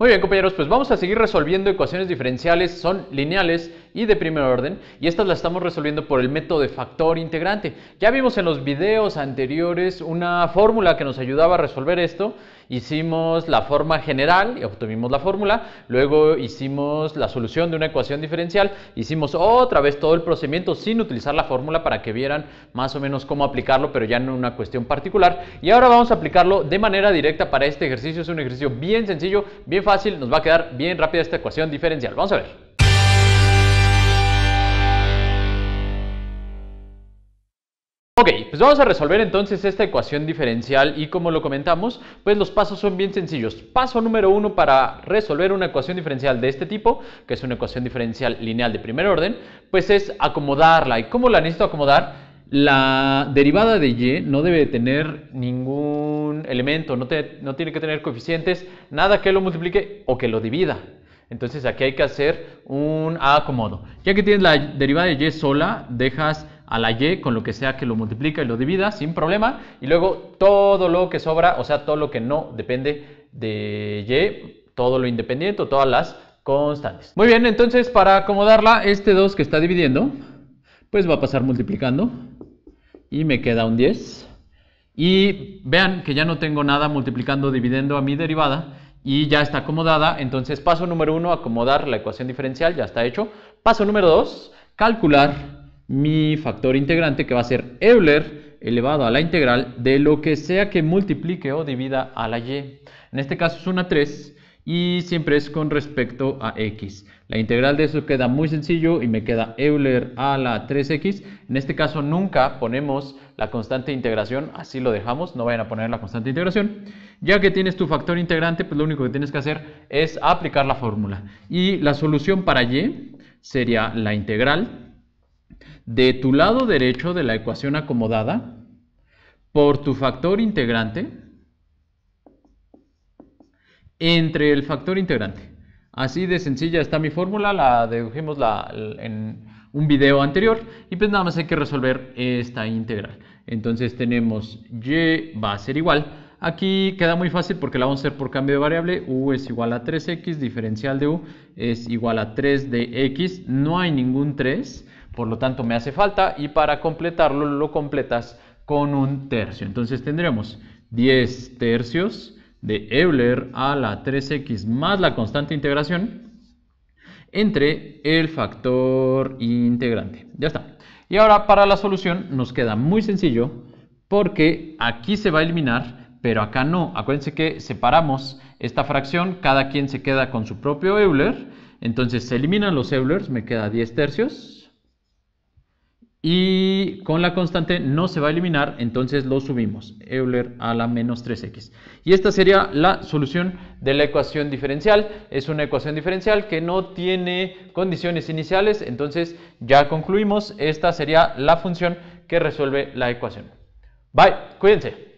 Muy bien compañeros, pues vamos a seguir resolviendo ecuaciones diferenciales, son lineales y de primer orden, y estas las estamos resolviendo por el método de factor integrante. Ya vimos en los videos anteriores una fórmula que nos ayudaba a resolver esto, Hicimos la forma general y obtuvimos la fórmula, luego hicimos la solución de una ecuación diferencial, hicimos otra vez todo el procedimiento sin utilizar la fórmula para que vieran más o menos cómo aplicarlo, pero ya en una cuestión particular. Y ahora vamos a aplicarlo de manera directa para este ejercicio. Es un ejercicio bien sencillo, bien fácil, nos va a quedar bien rápida esta ecuación diferencial. Vamos a ver. Ok, pues vamos a resolver entonces esta ecuación diferencial y como lo comentamos, pues los pasos son bien sencillos. Paso número uno para resolver una ecuación diferencial de este tipo, que es una ecuación diferencial lineal de primer orden, pues es acomodarla. ¿Y cómo la necesito acomodar? La derivada de y no debe tener ningún elemento, no, no, tiene que tener coeficientes, nada que lo multiplique o que lo divida. Entonces aquí hay que hacer un acomodo. Ya que tienes la derivada de y sola, dejas a la y con lo que sea que lo multiplica y lo divida sin problema. Y luego todo lo que sobra, o sea, todo lo que no depende de y, todo lo independiente, todas las constantes. Muy bien, entonces para acomodarla, este 2 que está dividiendo, pues va a pasar multiplicando y me queda un 10. Y vean que ya no tengo nada multiplicando, dividiendo a mi derivada y ya está acomodada. Entonces paso número 1, acomodar la ecuación diferencial, ya está hecho. Paso número 2, calcular mi factor integrante que va a ser Euler elevado a la integral de lo que sea que multiplique o divida a la y. En este caso es una 3 y siempre es con respecto a x. La integral de eso queda muy sencillo y me queda Euler a la 3x. En este caso nunca ponemos la constante de integración, así lo dejamos, no vayan a poner la constante de integración. Ya que tienes tu factor integrante, pues lo único que tienes que hacer es aplicar la fórmula. Y la solución para y sería la integral de tu lado derecho de la ecuación acomodada por tu factor integrante entre el factor integrante. Así de sencilla está mi fórmula, la dedujimos en un video anterior y pues nada más hay que resolver esta integral. Entonces tenemos y va a ser igual Aquí queda muy fácil porque la vamos a hacer por cambio de variable. U es igual a 3x, diferencial de U es igual a 3 de x. No hay ningún 3, por lo tanto me hace falta. Y para completarlo lo completas con un tercio. Entonces tendríamos 10 tercios de Euler a la 3x más la constante de integración entre el factor integrante. Ya está. Y ahora para la solución nos queda muy sencillo porque aquí se va a eliminar pero acá no. Acuérdense que separamos esta fracción, cada quien se queda con su propio Euler, entonces se eliminan los Eulers, me queda 10 tercios, y con la constante no se va a eliminar, entonces lo subimos, Euler a la menos 3x. Y esta sería la solución de la ecuación diferencial, es una ecuación diferencial que no tiene condiciones iniciales, entonces ya concluimos, esta sería la función que resuelve la ecuación. Bye, cuídense.